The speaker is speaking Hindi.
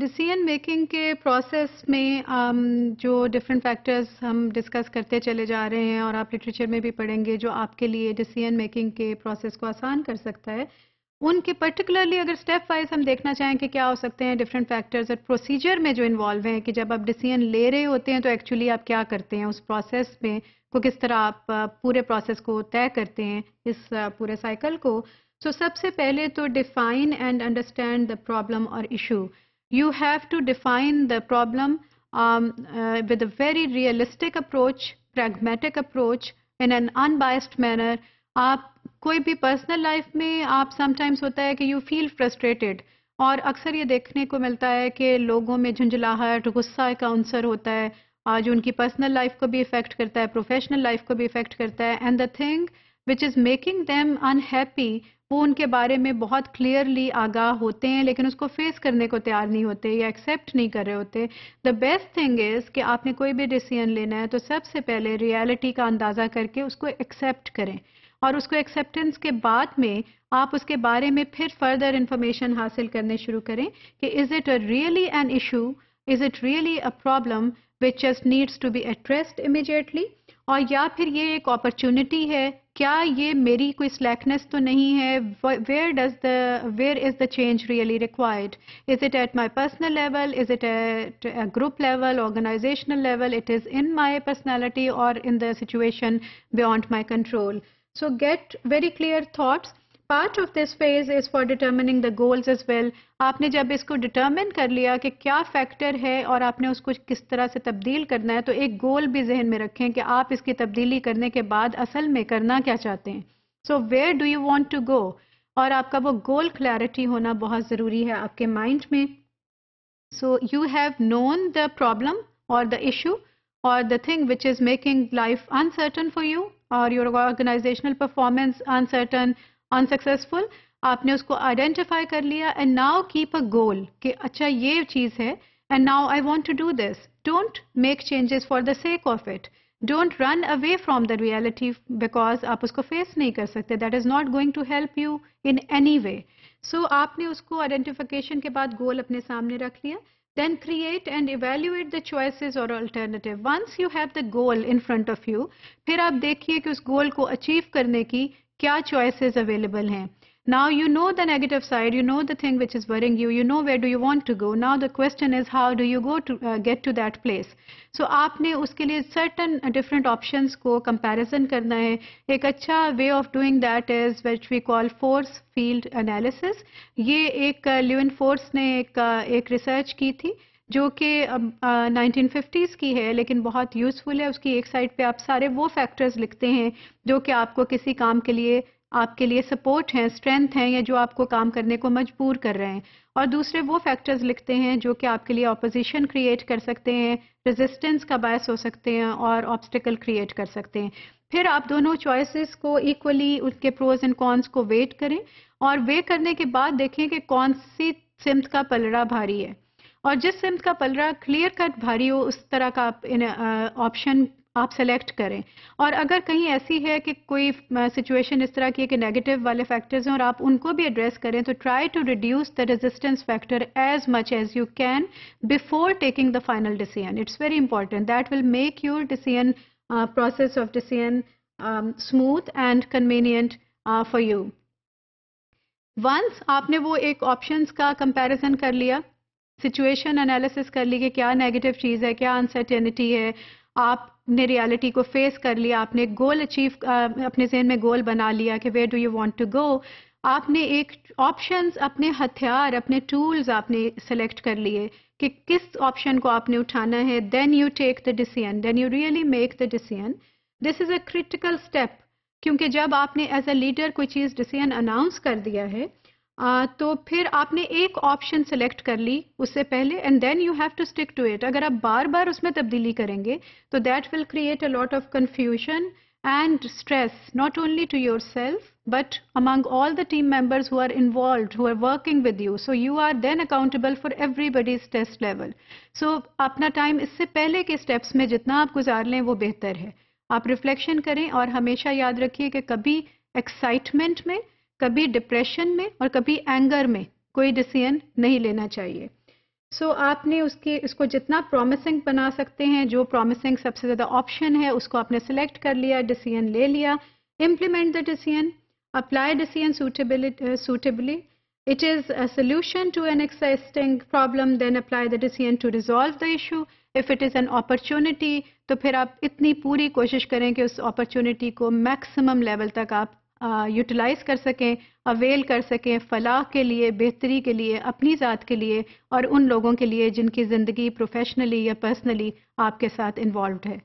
डिसीजन मेकिंग के प्रोसेस में um, जो डिफरेंट फैक्टर्स हम डिस्कस करते चले जा रहे हैं और आप लिटरेचर में भी पढ़ेंगे जो आपके लिए डिसीजन मेकिंग के प्रोसेस को आसान कर सकता है उनके पर्टिकुलरली अगर स्टेप वाइज हम देखना चाहें कि क्या हो सकते हैं डिफरेंट फैक्टर्स और प्रोसीजर में जो इन्वॉल्व हैं कि जब आप डिसीजन ले रहे होते हैं तो एक्चुअली आप क्या करते हैं उस प्रोसेस में को किस तरह आप पूरे प्रोसेस को तय करते हैं इस पूरे साइकिल को सो so, सबसे पहले तो define and understand the problem और issue you have to define the problem um, uh, with a very realistic approach, pragmatic approach, in an unbiased manner. आप कोई भी पर्सनल लाइफ में आप समटाइम्स होता है कि यू फील फ्रस्ट्रेटेड और अक्सर ये देखने को मिलता है कि लोगों में झुंझलाहट गुस्सा का आंसर होता है जो उनकी पर्सनल लाइफ को भी इफेक्ट करता है प्रोफेशनल लाइफ को भी इफेक्ट करता है and the thing which is making them unhappy वो उनके बारे में बहुत क्लियरली आगाह होते हैं लेकिन उसको फेस करने को तैयार नहीं होते या एक्सेप्ट नहीं कर रहे होते द बेस्ट थिंग इज़ कि आपने कोई भी डिसीजन लेना है तो सबसे पहले रियलिटी का अंदाज़ा करके उसको एक्सेप्ट करें और उसको एक्सेप्टेंस के बाद में आप उसके बारे में फिर फर्दर इंफॉर्मेशन हासिल करने शुरू करें कि is it a really an issue is it really a problem which just needs to be addressed immediately or या फिर ये एक opportunity है क्या ये slackness तो नहीं है where does the where is the change really required is it at my personal level is it at a group level organizational level it is in my personality or in the situation beyond my control so get very clear thoughts part of this phase is for determining the goals as well आपने जब इसको डिटर्मिन कर लिया कि क्या फैक्टर है और आपने उसको किस तरह से तब्दील करना है तो एक गोल भी जहन में रखें कि आप इसकी तब्दीली करने के बाद असल में करना क्या चाहते हैं so where do you want to go और आपका वो गोल क्लैरिटी होना बहुत ज़रूरी है आपके माइंड में so you have known the problem और द इशू और the thing which is making life uncertain for you और your organisational performance uncertain unsuccessful आपने उसको आइडेंटिफाई कर लिया and now keep a goal कि अच्छा ये चीज़ है and now I want to do this don't make changes for the sake of it don't run away from the reality because आप उसको फेस नहीं कर सकते that is not going to help you in any way so आपने उसको आइडेंटिफिकेशन के बाद गोल अपने सामने रख लिया then create and evaluate the choices और alternative once you have the goal in front of you फिर आप देखिए कि उस गोल को अचीव करने की क्या चॉइसेस अवेलेबल हैं now you know the negative side you know the thing which is worrying you you know where do you want to go now the question is how do you go to get to that place so आपने उसके लिए सर्टन डिफरेंट ऑप्शन को कंपेरिजन करना है एक अच्छा way of doing that is which we call force field analysis ये एक ल्यून uh, फोर्स ने एक, uh, एक रिसर्च की थी जो कि नाइनटीन फिफ्टीज़ की है लेकिन बहुत यूज़फुल है उसकी एक साइड पे आप सारे वो फैक्टर्स लिखते हैं जो कि आपको किसी काम के लिए आपके लिए सपोर्ट हैं स्ट्रेंथ हैं या जो आपको काम करने को मजबूर कर रहे हैं और दूसरे वो फैक्टर्स लिखते हैं जो कि आपके लिए ऑपोजिशन क्रिएट कर सकते हैं रेजिस्टेंस का बायस हो सकते हैं और ऑब्स्टिकल क्रिएट कर सकते हैं फिर आप दोनों चॉइसेस को इक्वली उसके प्रोज एंड कॉन्स को वेट करें और वे करने के बाद देखें कि कौन सी सिमत का पलड़ा भारी है और जिस सिम्स का पलरा क्लियर कट भारी हो उस तरह का आप ऑप्शन आप सेलेक्ट करें और अगर कहीं ऐसी है कि कोई सिचुएशन इस तरह की है कि नेगेटिव वाले फैक्टर्स हैं और आप उनको भी एड्रेस करें तो try to reduce the resistance factor as much as you can before taking the final decision it's very important that will make your decision process of decision smooth and convenient for you once आपने वो एक ऑप्शंस का कंपैरिजन कर लिया सिचुएशन एनालिसिस कर ली कि क्या नेगेटिव चीज़ है क्या अनसर्टेनिटी है आपने रियलिटी को फेस कर लिया आपने गोल अचीव अपने जहन में गोल बना लिया कि where do you want to go आपने एक ऑप्शंस अपने हथियार अपने टूल्स आपने सेलेक्ट कर लिए कि किस ऑप्शन को आपने उठाना है then you take the decision then you really make the decision this is a critical step क्योंकि जब आपने एज अ लीडर कोई चीज़ डिसीजन अनाउंस कर दिया है तो फिर आपने एक ऑप्शन सेलेक्ट कर ली उससे पहले and then you have to stick to it अगर आप बार बार उसमें तब्दीली करेंगे तो that will create a lot of confusion and stress not only to yourself but among all the team members who are involve who are working with you so you are then accountable for everybody's test level so अपना टाइम इससे पहले के स्टेप्स में जितना आप गुजार लें वो बेहतर है आप रिफ्लेक्शन करें और हमेशा याद रखिए कि कभी एक्साइटमेंट में कभी डिप्रेशन में और कभी एंगर में कोई डिसीजन नहीं लेना चाहिए सो so, आपने उसके इसको जितना प्रॉमिसिंग बना सकते हैं जो प्रॉमिसिंग सबसे ज्यादा ऑप्शन है उसको आपने सेलेक्ट कर लिया डिसीजन ले लिया implement the decision apply decision suitability suitably it is a solution to an existing problem then apply the decision to resolve the issue if it is an opportunity तो फिर आप इतनी पूरी कोशिश करें कि उस अपॉर्चुनिटी को मैक्सिमम लेवल तक आप यूटिलाइज़ कर सकें अवेल कर सकें फलाह के लिए बेहतरी के लिए अपनी ज़ात के लिए और उन लोगों के लिए जिनकी ज़िंदगी प्रोफेशनली या पर्सनली आपके साथ इन्वॉल्व है